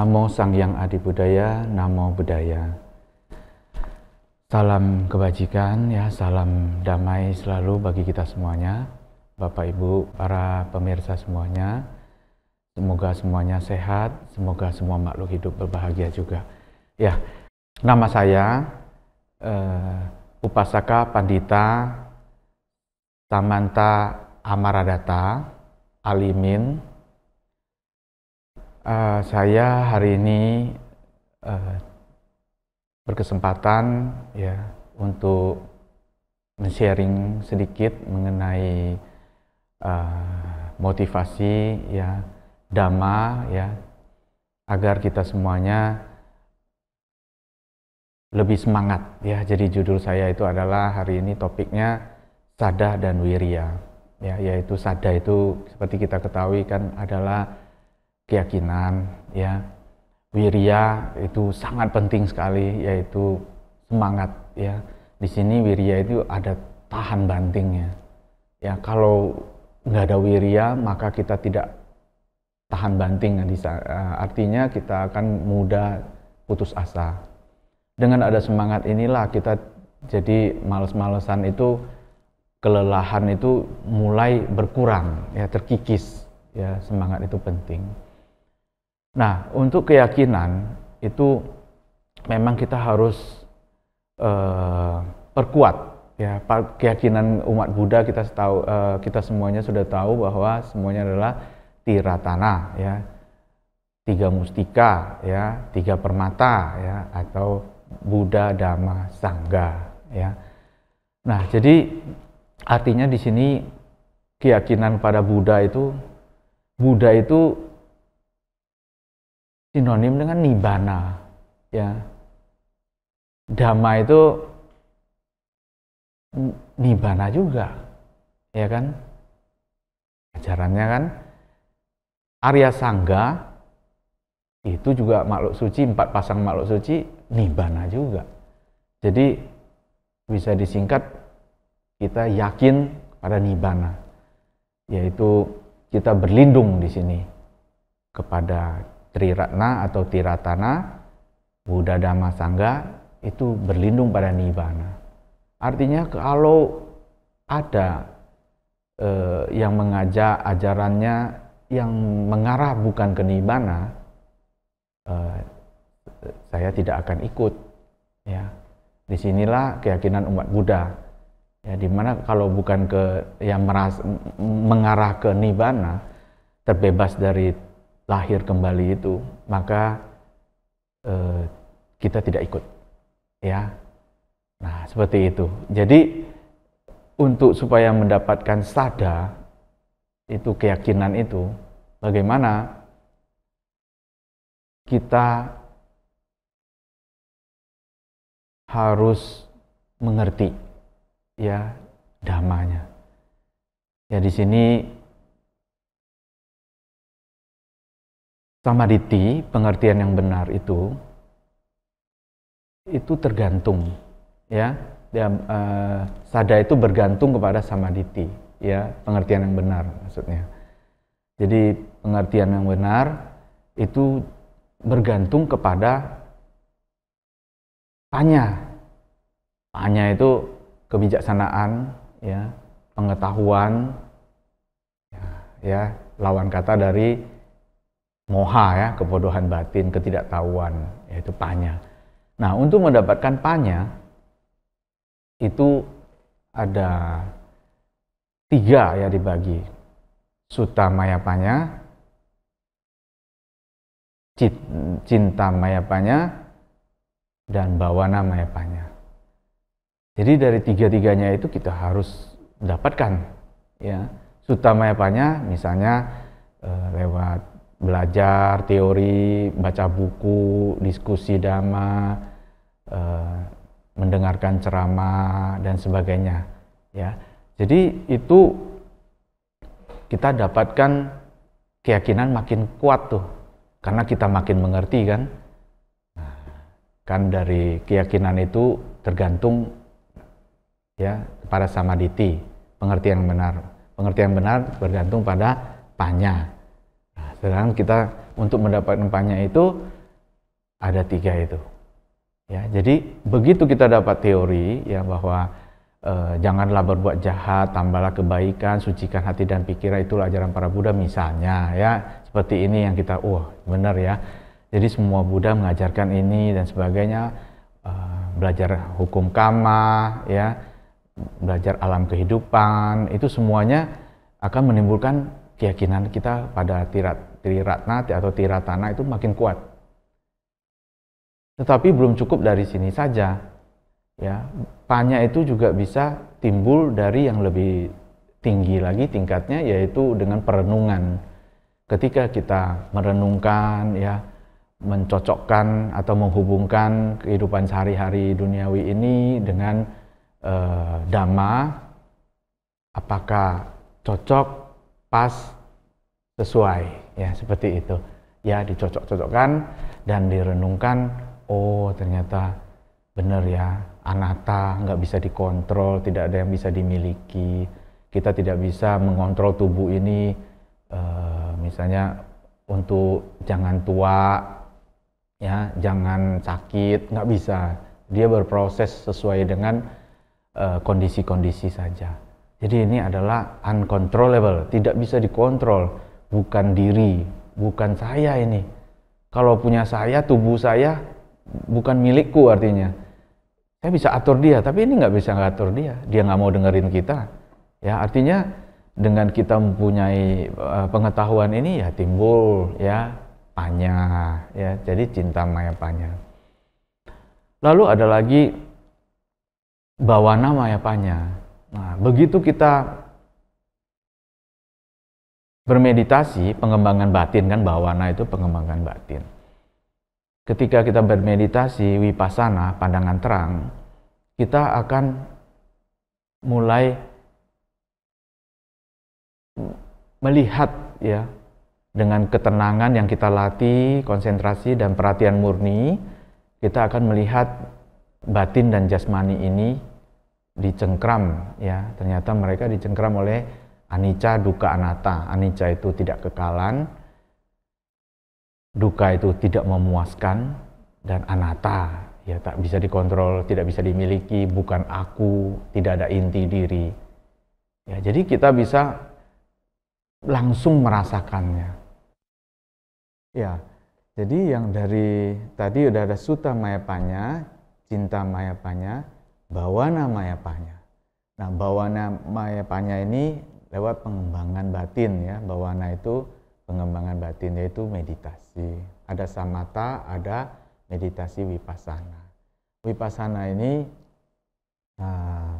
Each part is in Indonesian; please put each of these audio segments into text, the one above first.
Namo Sang Yang Adi Budaya, Namo Budaya. Salam kebajikan, ya salam damai selalu bagi kita semuanya, Bapak Ibu, para pemirsa semuanya. Semoga semuanya sehat, semoga semua makhluk hidup berbahagia juga. Ya, nama saya uh, Upasaka Pandita Samanta Amaradata Alimin Uh, saya hari ini uh, berkesempatan ya untuk men-sharing sedikit mengenai uh, motivasi ya dhamma ya agar kita semuanya lebih semangat ya. Jadi judul saya itu adalah hari ini topiknya sadah dan wiria ya yaitu sadah itu seperti kita ketahui kan adalah keyakinan ya wiria itu sangat penting sekali yaitu semangat ya di sini wiria itu ada tahan bantingnya ya kalau nggak ada wiria maka kita tidak tahan banting eh, artinya kita akan mudah putus asa dengan ada semangat inilah kita jadi males-malesan itu kelelahan itu mulai berkurang ya terkikis ya semangat itu penting Nah, untuk keyakinan itu memang kita harus uh, perkuat ya keyakinan umat Buddha kita tahu uh, kita semuanya sudah tahu bahwa semuanya adalah tiratana ya tiga mustika ya tiga permata ya atau Buddha Dhamma Sangga ya nah jadi artinya di sini keyakinan pada Buddha itu Buddha itu sinonim dengan nibana ya damai itu nibana juga ya kan ajarannya kan Arya Sangga itu juga makhluk suci empat pasang makhluk suci nibana juga jadi bisa disingkat kita yakin pada nibana yaitu kita berlindung di sini kepada Triratna atau Tiratana, Buddha Dhamma Sangga itu berlindung pada Nibbana. Artinya kalau ada eh, yang mengajak ajarannya yang mengarah bukan ke Nibbana, eh, saya tidak akan ikut. Ya, disinilah keyakinan umat Buddha. Ya, dimana kalau bukan ke yang meras, mengarah ke Nibbana, terbebas dari lahir kembali itu, maka eh, kita tidak ikut. Ya. Nah, seperti itu. Jadi untuk supaya mendapatkan sada itu keyakinan itu bagaimana kita harus mengerti ya damanya. Ya di sini Samaditi, pengertian yang benar itu, itu tergantung, ya. Dan, ya, uh, eh, sada itu bergantung kepada samaditi, ya, pengertian yang benar maksudnya. Jadi pengertian yang benar itu bergantung kepada tanya. Tanya itu kebijaksanaan, ya, pengetahuan, ya, ya lawan kata dari moha ya, kebodohan batin, ketidaktahuan, yaitu panya. Nah, untuk mendapatkan panya itu ada tiga ya dibagi. Suta maya panya, cinta maya panya, dan bawana maya panya. Jadi dari tiga-tiganya itu kita harus mendapatkan ya. Suta maya panya misalnya eh, lewat belajar teori, baca buku, diskusi dhamma, eh, mendengarkan ceramah dan sebagainya. Ya, jadi itu kita dapatkan keyakinan makin kuat tuh, karena kita makin mengerti kan. kan dari keyakinan itu tergantung ya pada samaditi pengertian yang benar. Pengertian yang benar bergantung pada panya Sedangkan kita untuk mendapatkan empatnya itu ada tiga itu. Ya, jadi begitu kita dapat teori ya bahwa eh, janganlah berbuat jahat, tambahlah kebaikan, sucikan hati dan pikiran itulah ajaran para Buddha misalnya ya seperti ini yang kita wah benar ya. Jadi semua Buddha mengajarkan ini dan sebagainya eh, belajar hukum kama ya belajar alam kehidupan itu semuanya akan menimbulkan keyakinan kita pada tirat Triratna atau Tiratana itu makin kuat. Tetapi belum cukup dari sini saja. Ya, panya itu juga bisa timbul dari yang lebih tinggi lagi tingkatnya yaitu dengan perenungan. Ketika kita merenungkan ya, mencocokkan atau menghubungkan kehidupan sehari-hari duniawi ini dengan eh, dhamma apakah cocok, pas, sesuai ya seperti itu ya dicocok-cocokkan dan direnungkan oh ternyata benar ya anata nggak bisa dikontrol tidak ada yang bisa dimiliki kita tidak bisa mengontrol tubuh ini eh, misalnya untuk jangan tua ya jangan sakit nggak bisa dia berproses sesuai dengan eh, kondisi-kondisi saja jadi ini adalah uncontrollable tidak bisa dikontrol bukan diri, bukan saya ini. Kalau punya saya, tubuh saya bukan milikku artinya. Saya bisa atur dia, tapi ini nggak bisa ngatur dia. Dia nggak mau dengerin kita. Ya artinya dengan kita mempunyai eh, pengetahuan ini ya timbul ya panya ya. Jadi cinta maya panya. Lalu ada lagi bawana maya panya. Nah, begitu kita Bermeditasi, pengembangan batin kan bawana itu pengembangan batin. Ketika kita bermeditasi wipasana, pandangan terang, kita akan mulai melihat ya dengan ketenangan yang kita latih, konsentrasi dan perhatian murni, kita akan melihat batin dan jasmani ini dicengkram ya. Ternyata mereka dicengkram oleh Anicca, duka, anatta. Anicca itu tidak kekalan, duka itu tidak memuaskan, dan anatta ya tak bisa dikontrol, tidak bisa dimiliki, bukan aku, tidak ada inti diri. Ya, jadi kita bisa langsung merasakannya. Ya, jadi yang dari tadi udah ada suta mayapanya, cinta mayapanya, bawana mayapanya. Nah, bawana mayapanya ini lewat pengembangan batin ya bawana itu pengembangan batin yaitu meditasi ada samata ada meditasi wipasana wipasana ini uh,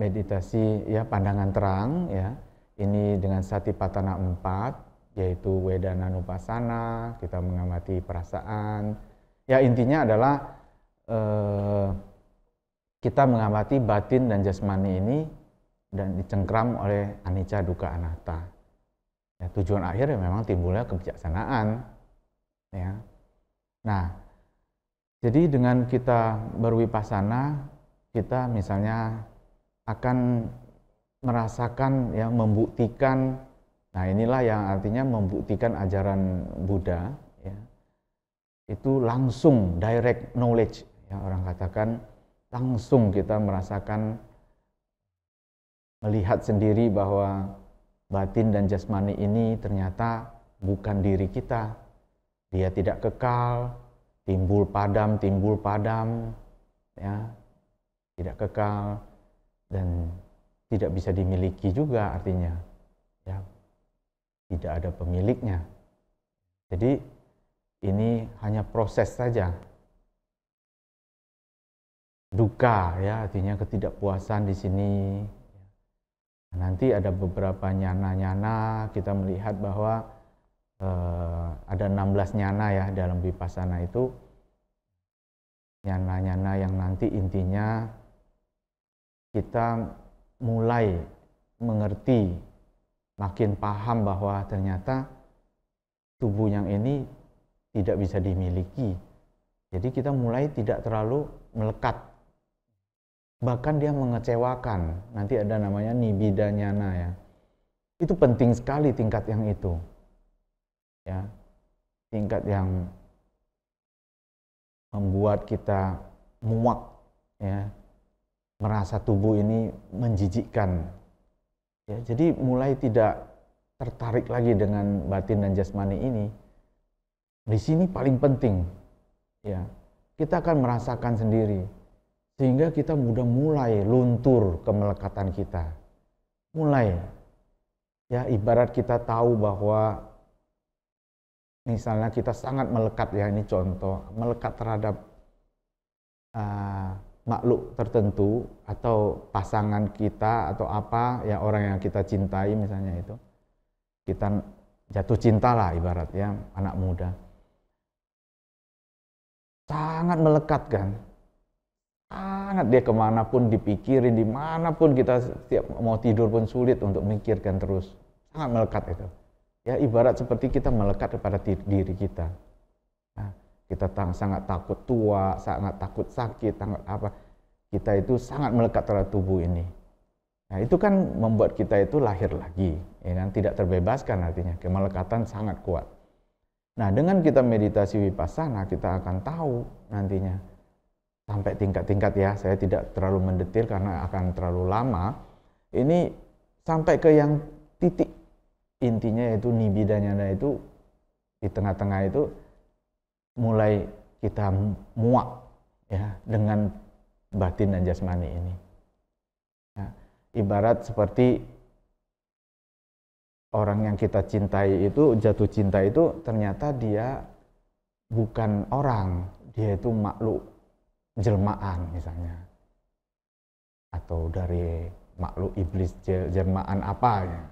meditasi ya pandangan terang ya ini dengan patana empat yaitu wedana nupasana kita mengamati perasaan ya intinya adalah uh, kita mengamati batin dan jasmani ini dan dicengkram oleh anicca duka anatta. Ya, tujuan akhir ya memang timbulnya kebijaksanaan. Ya. Nah, jadi dengan kita berwipasana, kita misalnya akan merasakan ya membuktikan nah inilah yang artinya membuktikan ajaran Buddha ya, itu langsung direct knowledge ya orang katakan langsung kita merasakan melihat sendiri bahwa batin dan jasmani ini ternyata bukan diri kita. Dia tidak kekal, timbul padam, timbul padam, ya, tidak kekal dan tidak bisa dimiliki juga artinya, ya, tidak ada pemiliknya. Jadi ini hanya proses saja duka ya artinya ketidakpuasan di sini nanti ada beberapa nyana-nyana kita melihat bahwa eh, ada 16 nyana ya dalam vipassana itu nyana-nyana yang nanti intinya kita mulai mengerti makin paham bahwa ternyata tubuh yang ini tidak bisa dimiliki jadi kita mulai tidak terlalu melekat bahkan dia mengecewakan. Nanti ada namanya nibidanyana ya. Itu penting sekali tingkat yang itu. Ya. Tingkat yang membuat kita muak ya. Merasa tubuh ini menjijikkan. Ya, jadi mulai tidak tertarik lagi dengan batin dan jasmani ini. Di sini paling penting ya. Kita akan merasakan sendiri sehingga kita mudah mulai luntur kemelekatan kita. Mulai. Ya, ibarat kita tahu bahwa misalnya kita sangat melekat ya ini contoh, melekat terhadap uh, makhluk tertentu atau pasangan kita atau apa ya orang yang kita cintai misalnya itu kita jatuh cinta lah ibarat ya anak muda sangat melekat kan sangat dia kemanapun dipikirin dimanapun kita setiap mau tidur pun sulit untuk mikirkan terus sangat melekat itu ya ibarat seperti kita melekat kepada diri kita nah, kita tang sangat takut tua sangat takut sakit sangat apa kita itu sangat melekat terhadap tubuh ini nah itu kan membuat kita itu lahir lagi ya kan tidak terbebaskan artinya kemelekatan sangat kuat nah dengan kita meditasi wipasana kita akan tahu nantinya sampai tingkat-tingkat ya, saya tidak terlalu mendetil karena akan terlalu lama. Ini sampai ke yang titik intinya yaitu nibidanya itu di tengah-tengah itu mulai kita muak ya dengan batin dan jasmani ini. Ya, ibarat seperti orang yang kita cintai itu jatuh cinta itu ternyata dia bukan orang, dia itu makhluk jelmaan misalnya atau dari makhluk iblis jelmaan apa ya.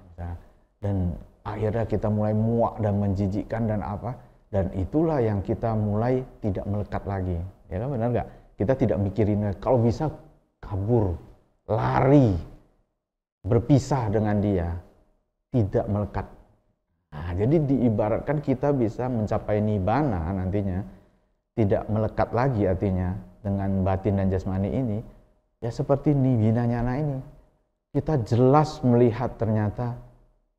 dan akhirnya kita mulai muak dan menjijikkan dan apa dan itulah yang kita mulai tidak melekat lagi ya kan benar nggak kita tidak mikirin kalau bisa kabur lari berpisah dengan dia tidak melekat nah, jadi diibaratkan kita bisa mencapai nibana nantinya tidak melekat lagi artinya dengan batin dan jasmani ini ya seperti nibina nyana ini kita jelas melihat ternyata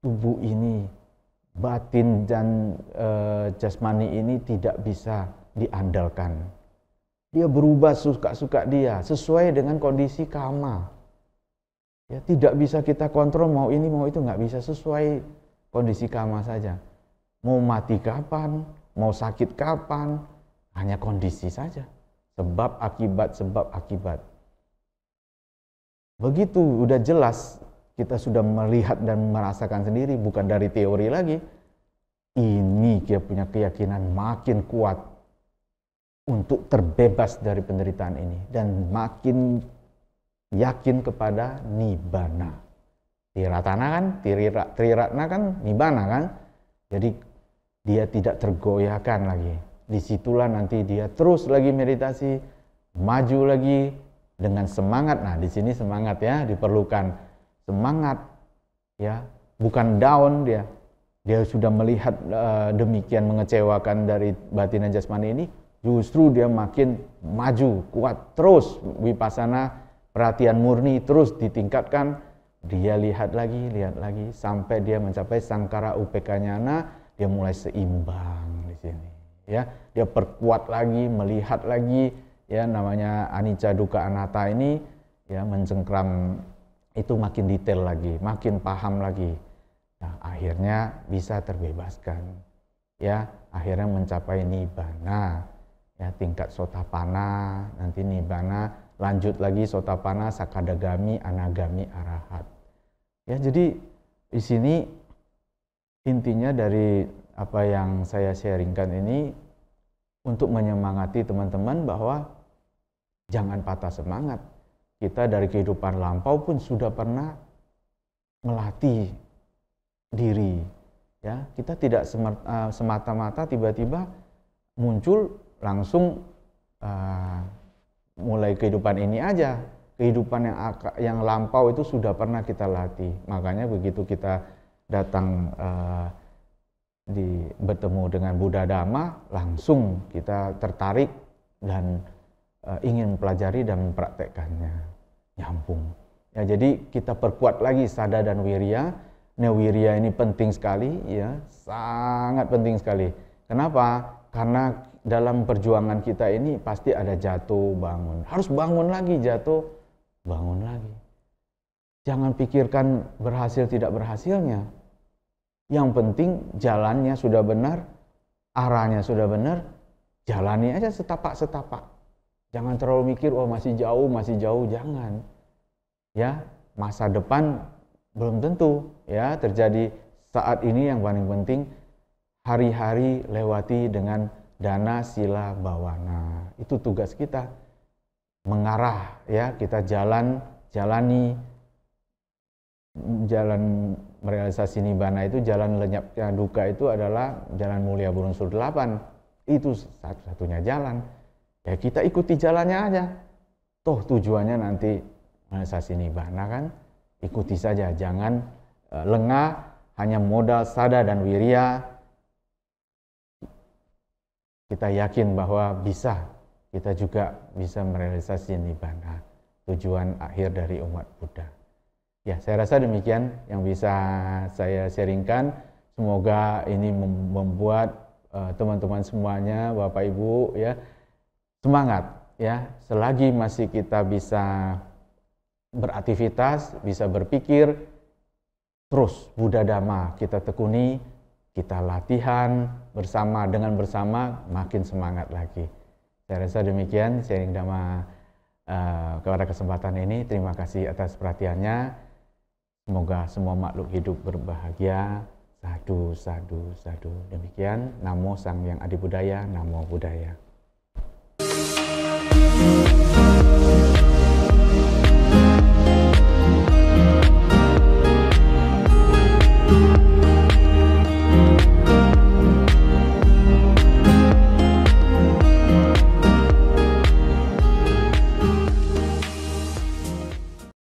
tubuh ini batin dan e, jasmani ini tidak bisa diandalkan dia berubah suka-suka dia sesuai dengan kondisi kama ya tidak bisa kita kontrol mau ini mau itu nggak bisa sesuai kondisi kama saja mau mati kapan mau sakit kapan hanya kondisi saja Sebab akibat, sebab akibat. Begitu udah jelas, kita sudah melihat dan merasakan sendiri, bukan dari teori lagi. Ini dia punya keyakinan makin kuat untuk terbebas dari penderitaan ini dan makin yakin kepada nibana. Tiratana kan, tiriratna kan, nibana kan. Jadi dia tidak tergoyahkan lagi disitulah nanti dia terus lagi meditasi, maju lagi dengan semangat. Nah, di sini semangat ya diperlukan. Semangat ya, bukan down dia. Dia sudah melihat uh, demikian mengecewakan dari batin dan jasmani ini, justru dia makin maju, kuat terus wipasana perhatian murni terus ditingkatkan dia lihat lagi, lihat lagi sampai dia mencapai sangkara UPK-nya dia mulai seimbang di sini ya dia perkuat lagi melihat lagi ya namanya anicca duka anatta ini ya mencengkram itu makin detail lagi makin paham lagi nah akhirnya bisa terbebaskan ya akhirnya mencapai nibana ya tingkat sotapana nanti nibana lanjut lagi sotapana sakadagami anagami arahat ya jadi di sini intinya dari apa yang saya sharingkan ini untuk menyemangati teman-teman bahwa jangan patah semangat. Kita dari kehidupan lampau pun sudah pernah melatih diri. Ya, kita tidak eh, semata-mata tiba-tiba muncul langsung uh, mulai kehidupan ini aja. Kehidupan yang yang lampau itu sudah pernah kita latih. Makanya begitu kita datang uh, di bertemu dengan Buddha Dhamma langsung kita tertarik dan e, ingin pelajari dan mempraktekkannya nyampung ya, ya jadi kita perkuat lagi sada dan wirya newirya ini penting sekali ya sangat penting sekali kenapa karena dalam perjuangan kita ini pasti ada jatuh bangun harus bangun lagi jatuh bangun lagi jangan pikirkan berhasil tidak berhasilnya yang penting jalannya sudah benar, arahnya sudah benar, jalani aja setapak-setapak. Jangan terlalu mikir, oh masih jauh, masih jauh, jangan. Ya, masa depan belum tentu ya terjadi saat ini yang paling penting hari-hari lewati dengan dana sila bawana. Itu tugas kita mengarah ya, kita jalan jalani jalan merealisasi nibana itu jalan lenyapnya duka itu adalah jalan mulia burung sur 8 itu satu-satunya jalan ya kita ikuti jalannya aja toh tujuannya nanti merealisasi nibana kan ikuti saja jangan e, lengah hanya modal sada dan wiria kita yakin bahwa bisa kita juga bisa merealisasi nibana tujuan akhir dari umat Buddha Ya, saya rasa demikian yang bisa saya sharingkan. Semoga ini membuat eh, teman-teman uh, semuanya, Bapak Ibu ya, semangat ya. Selagi masih kita bisa beraktivitas, bisa berpikir terus Buddha Dhamma kita tekuni, kita latihan bersama dengan bersama makin semangat lagi. Saya rasa demikian sharing dama uh, eh, kepada kesempatan ini. Terima kasih atas perhatiannya. Semoga semua makhluk hidup berbahagia. Sadu, sadu, sadu. Demikian, namo sang yang adibudaya, namo budaya. Thank you.